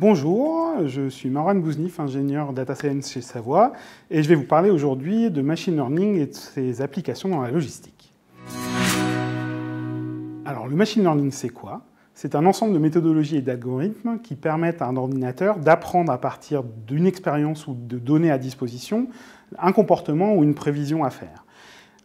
Bonjour, je suis Marwan Gouznif, ingénieur data science chez Savoie, et je vais vous parler aujourd'hui de machine learning et de ses applications dans la logistique. Alors, le machine learning, c'est quoi C'est un ensemble de méthodologies et d'algorithmes qui permettent à un ordinateur d'apprendre à partir d'une expérience ou de données à disposition un comportement ou une prévision à faire.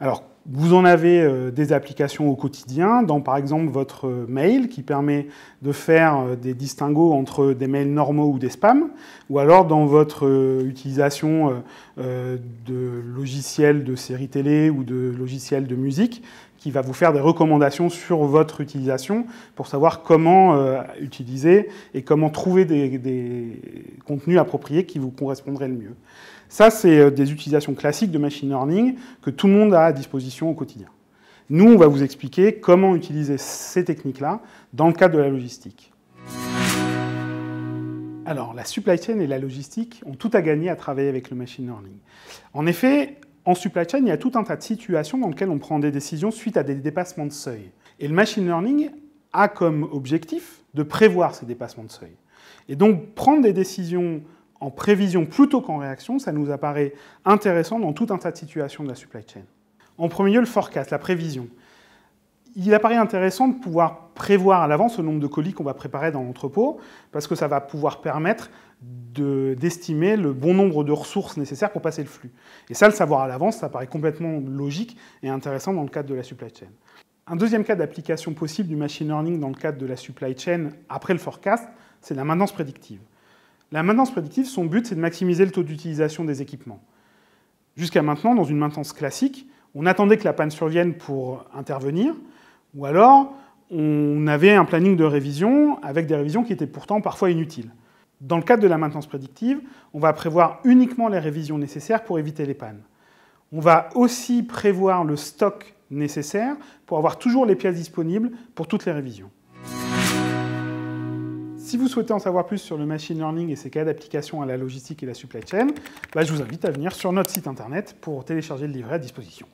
Alors, vous en avez euh, des applications au quotidien, dans par exemple votre euh, mail qui permet de faire euh, des distinguos entre des mails normaux ou des spams, ou alors dans votre utilisation de logiciels de séries télé ou de logiciels de musique qui va vous faire des recommandations sur votre utilisation pour savoir comment euh, utiliser et comment trouver des, des, contenus appropriés qui vous correspondraient le mieux. Ça, c'est euh, des utilisations classiques de machine learning que tout le monde a à disposition au quotidien. Nous, on va vous expliquer comment utiliser ces techniques-là dans le cadre de la logistique. Alors, la supply chain et la logistique ont tout à gagner à travailler avec le machine learning. En effet, en supply chain, il y a tout un tas de situations dans lesquelles on prend des décisions suite à des dépassements de seuil. Et le machine learning a comme objectif de prévoir ces dépassements de seuil. Et donc prendre des décisions en prévision plutôt qu'en réaction, ça nous apparaît intéressant dans tout un tas de situations de la supply chain. En premier lieu, le forecast, la prévision. Il apparaît intéressant de pouvoir prévoir à l'avance le nombre de colis qu'on va préparer dans l'entrepôt, parce que ça va pouvoir permettre d'estimer le bon nombre de ressources nécessaires pour passer le flux. Et ça, le savoir à l'avance, ça paraît complètement logique et intéressant dans le cadre de la supply chain. Un deuxième cas d'application possible du machine learning dans le cadre de la supply chain après le forecast, c'est la maintenance prédictive. La maintenance prédictive, son but, c'est de maximiser le taux d'utilisation des équipements. Jusqu'à maintenant, dans une maintenance classique, on attendait que la panne survienne pour intervenir, ou alors on avait un planning de révision avec des révisions qui étaient pourtant parfois inutiles. Dans le cadre de la maintenance prédictive, on va prévoir uniquement les révisions nécessaires pour éviter les pannes. On va aussi prévoir le stock nécessaire pour avoir toujours les pièces disponibles pour toutes les révisions. Si vous souhaitez en savoir plus sur le machine learning et ses cas d'application à la logistique et la supply chain, bah, je vous invite à venir sur notre site internet pour télécharger le livret à disposition.